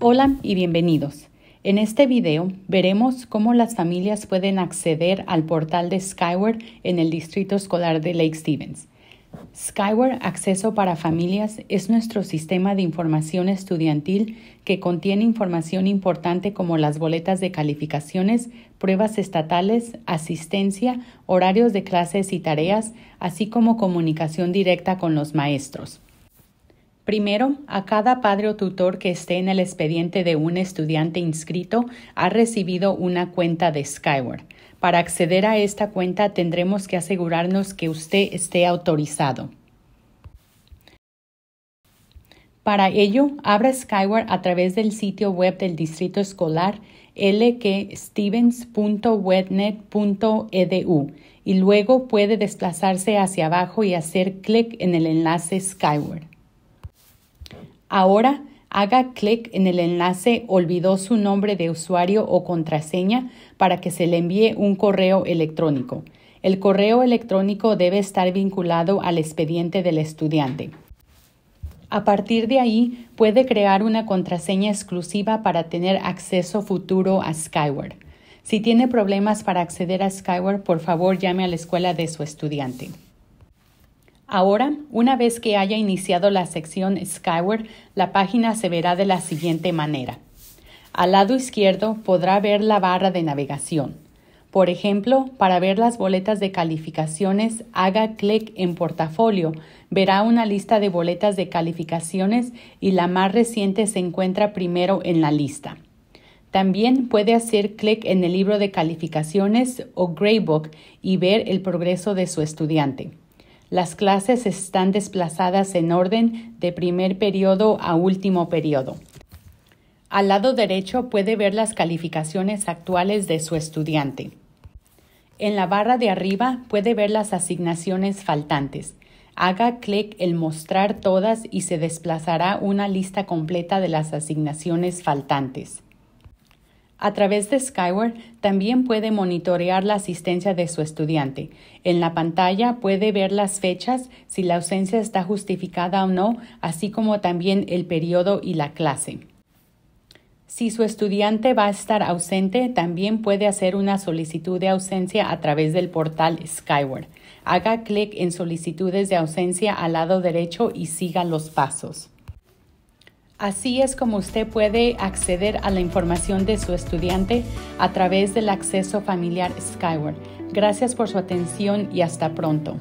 Hola y bienvenidos. En este video veremos cómo las familias pueden acceder al portal de Skyward en el Distrito Escolar de Lake Stevens. Skyward Acceso para Familias es nuestro sistema de información estudiantil que contiene información importante como las boletas de calificaciones, pruebas estatales, asistencia, horarios de clases y tareas, así como comunicación directa con los maestros. Primero, a cada padre o tutor que esté en el expediente de un estudiante inscrito ha recibido una cuenta de Skyward. Para acceder a esta cuenta tendremos que asegurarnos que usted esté autorizado. Para ello, abra Skyward a través del sitio web del Distrito Escolar lkstevens.wetnet.edu y luego puede desplazarse hacia abajo y hacer clic en el enlace Skyward. Ahora haga clic en el enlace Olvidó su nombre de usuario o contraseña para que se le envíe un correo electrónico. El correo electrónico debe estar vinculado al expediente del estudiante. A partir de ahí, puede crear una contraseña exclusiva para tener acceso futuro a Skyward. Si tiene problemas para acceder a Skyward, por favor llame a la escuela de su estudiante. Ahora, una vez que haya iniciado la sección Skyward, la página se verá de la siguiente manera. Al lado izquierdo podrá ver la barra de navegación. Por ejemplo, para ver las boletas de calificaciones, haga clic en Portafolio. Verá una lista de boletas de calificaciones y la más reciente se encuentra primero en la lista. También puede hacer clic en el libro de calificaciones o Gradebook y ver el progreso de su estudiante. Las clases están desplazadas en orden de primer periodo a último periodo. Al lado derecho puede ver las calificaciones actuales de su estudiante. En la barra de arriba puede ver las asignaciones faltantes. Haga clic en Mostrar todas y se desplazará una lista completa de las asignaciones faltantes. A través de Skyward también puede monitorear la asistencia de su estudiante. En la pantalla puede ver las fechas, si la ausencia está justificada o no, así como también el periodo y la clase. Si su estudiante va a estar ausente, también puede hacer una solicitud de ausencia a través del portal Skyward. Haga clic en solicitudes de ausencia al lado derecho y siga los pasos. Así es como usted puede acceder a la información de su estudiante a través del acceso familiar Skyward. Gracias por su atención y hasta pronto.